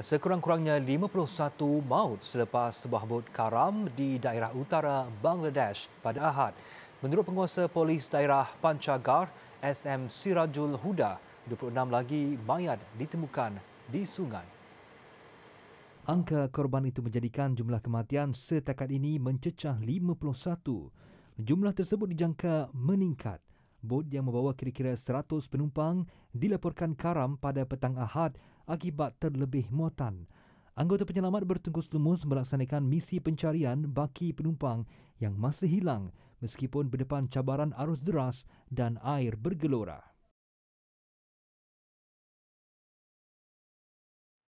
Sekurang-kurangnya 51 maut selepas sebuah bot karam di daerah utara Bangladesh pada Ahad. Menurut penguasa polis daerah Panchagar, SM Sirajul Huda, 26 lagi mayat ditemukan di sungai. Angka korban itu menjadikan jumlah kematian setakat ini mencecah 51. Jumlah tersebut dijangka meningkat. Bot yang membawa kira-kira 100 penumpang dilaporkan karam pada petang Ahad akibat terlebih muatan. Anggota penyelamat bertungkus lumus melaksanakan misi pencarian baki penumpang yang masih hilang meskipun berdepan cabaran arus deras dan air bergelora.